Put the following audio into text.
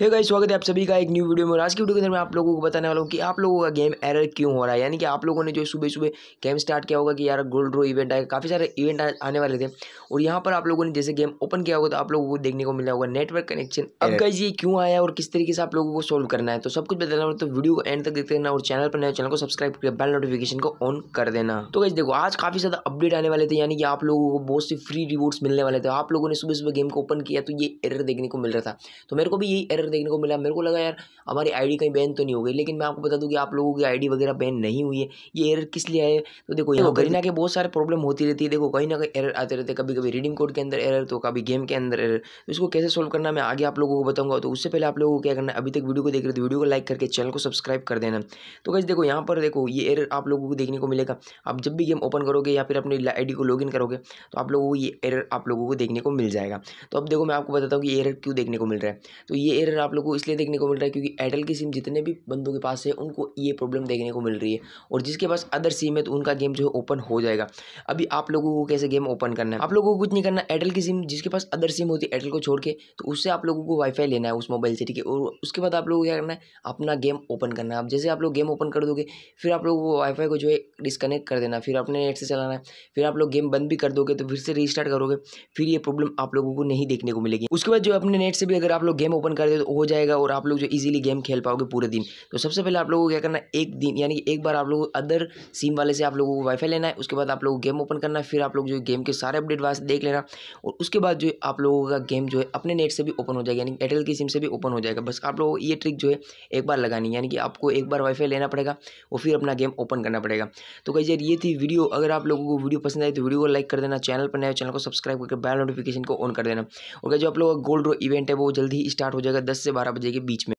hey guys स्वागत है आप सभी का एक न्यू वीडियो में आज की वीडियो के अंदर मैं आप लोगों को बताने वाला हूँ कि आप लोगों का गेम एरर क्यों हो रहा है यानी कि आप लोगों ने जो सुबह सुबह गेम स्टार्ट किया होगा कि यार गोल्ड रो इवेंट आएगा काफ़ी सारे इवेंट आने वाले थे और यहाँ पर आप लोगों ने जैसे गेम ओपन किया होगा तो आप लोगों को देखने को मिला होगा नेटवर्क कनेक्शन अब गाइज ये क्यों आया और किस तरीके से आप लोगों को सोल्व करना है तो सब कुछ बताना तो वीडियो को एंड तक देखते रहना और चैनल पर नए चैनल को सब्सक्राइब करके बेल नोटिफिकेशन को ऑन कर देना तो गाइज देखो आज काफ़ी ज़्यादा अपडेट आने वाले थे यानी कि आप लोगों को बहुत से फ्री रिवॉर्ड्स मिलने वाले थे आप लोगों ने सुबह सुबह गेम को ओपन किया तो ये एरर देखने को मिल रहा था तो मेरे को भी यही एरर देखने को मिला मेरे को लगा यार हमारी आईडी कहीं बैन तो नहीं हो गई लेकिन मैं आपको बता दूं कि आप लोगों की आईडी वगैरह बैन नहीं हुई है ये एरर किस लिए आए तो देखो यहाँ ना के बहुत सारे प्रॉब्लम होती रहती है देखो कहीं ना कहीं एरर आते रहते कभी कभी रीडिंग कोड के अंदर एरर तो कभी गेम के अंदर एरर तो इसको कैसे सोल्व करना मैं आगे आप लोगों को बताऊँगा तो उससे पहले आप लोगों को क्या करना अभी तक वीडियो को देख रहे थे तो वीडियो को लाइक करके चैनल को सब्सक्राइब कर देना तो कैसे देखो यहाँ पर देखो ये एरर आप लोगों को देखने को मिलेगा आप जब भी गेम ओपन करोगे या फिर अपनी आईडी को लॉग करोगे तो आप लोगों को ये एरर आप लोगों को देखने को मिल जाएगा तो अब देखो मैं आपको बताता हूँ कि एरर क्यों देखने को मिल रहा है तो ये एर ट्रेलर आप लोगों को इसलिए देखने को मिल रहा है क्योंकि एयरटेल की सिम जितने भी बंदों के पास है उनको ये प्रॉब्लम देखने को मिल रही है और जिसके पास अदर सिम है तो उनका गेम जो है ओपन हो जाएगा अभी आप लोगों को कैसे गेम ओपन करना है आप लोगों को कुछ नहीं करना एयरटेल की सिम जिसके पास अदर सिम होती है एयरटेल को छोड़ के तो उससे आप लोगों को वाईफाई लेना है उस मोबाइल से ठीक है और उसके बाद आप लोगों को क्या करना है अपना गेम ओपन करना है अब जैसे आप लोग गेम ओपन कर दोगे फिर आप लोगों को वाईफाई को जो है डिस्कनेक्ट कर देना फिर अपने नेट से चलाना है फिर आप लोग गेम बंद भी कर दोगे तो फिर से रिस्टार्ट करोगे फिर ये प्रॉब्लम आप लोगों को नहीं देखने को मिलेगी उसके बाद जो अपने नेट से भी अगर आप लोग गेम ओपन कर दे तो हो जाएगा और आप लोग जो इजीली गेम खेल पाओगे पूरे दिन तो सबसे पहले आप लोगों को क्या करना है एक दिन यानी कि एक बार आप लोगों को अदर सिम वाले से आप लोगों को वाईफाई लेना है उसके बाद आप लोगों को गेम ओपन करना है फिर आप लोग जो गेम के सारे अपडेट वास्तव देख लेना और उसके बाद जो आप लोगों का गेम जो है अपने नेट से भी ओपन हो जाएगा यानी एयरटेल की सिम से भी ओपन हो जाएगा बस आप लोगों को ये ट्रिक जो है एक बार लगानी यानी कि आपको एक बार वाईफाई लेना पड़ेगा और फिर अपना गेम ओपन करना पड़ेगा तो कहीं यार ये थी वीडियो अगर आप लोगों को वीडियो पसंद आई तो वीडियो को लाइक कर देना चैनल पर नया चैनल को सब्सक्राइब करके बैल नोटिफिकेशन को ऑन कर देना और जो आप लोगों का गोल्ड रो इवेंट है वो जल्द ही स्टार्ट हो जाएगा दस से बारह बजे के बीच में